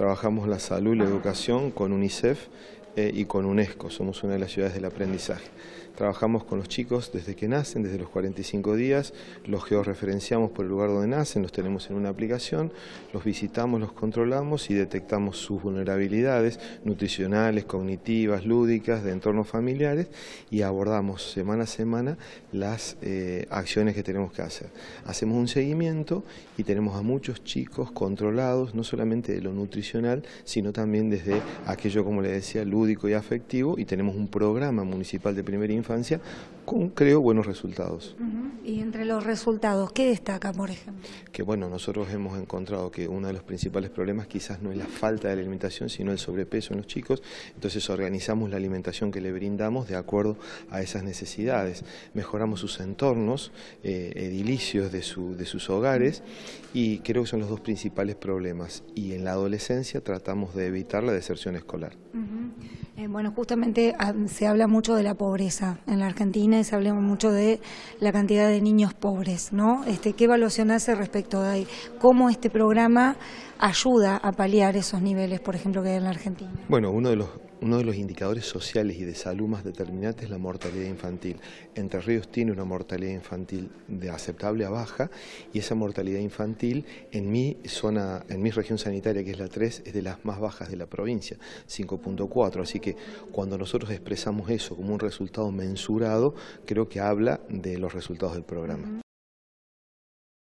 Trabajamos la salud y la educación con UNICEF eh, y con UNESCO, somos una de las ciudades del aprendizaje. Trabajamos con los chicos desde que nacen, desde los 45 días, los georreferenciamos por el lugar donde nacen, los tenemos en una aplicación, los visitamos, los controlamos y detectamos sus vulnerabilidades nutricionales, cognitivas, lúdicas, de entornos familiares y abordamos semana a semana las eh, acciones que tenemos que hacer. Hacemos un seguimiento y tenemos a muchos chicos controlados, no solamente de lo nutricional, sino también desde aquello, como le decía, lúdico y afectivo y tenemos un programa municipal de primer infancia con, creo, buenos resultados. Y entre los resultados, ¿qué destaca, por ejemplo? Que bueno, nosotros hemos encontrado que uno de los principales problemas quizás no es la falta de alimentación, sino el sobrepeso en los chicos, entonces organizamos la alimentación que le brindamos de acuerdo a esas necesidades, mejoramos sus entornos eh, edilicios de, sus hogares y creo que son los dos principales problemas. Y en la adolescencia tratamos de evitar la deserción escolar. Eh, bueno, justamente ah, se habla mucho de la pobreza en la Argentina y se habla mucho de la cantidad de niños pobres, ¿no? Este, ¿Qué evaluación hace respecto de ahí? cómo este programa ayuda a paliar esos niveles, por ejemplo, que hay en la Argentina? Bueno, uno de los uno de los indicadores sociales y de salud más determinantes es la mortalidad infantil. Entre Ríos tiene una mortalidad infantil de aceptable a baja y esa mortalidad infantil en mi zona, en mi región sanitaria que es la 3, es de las más bajas de la provincia, 5.4. Así que cuando nosotros expresamos eso como un resultado mensurado, creo que habla de los resultados del programa.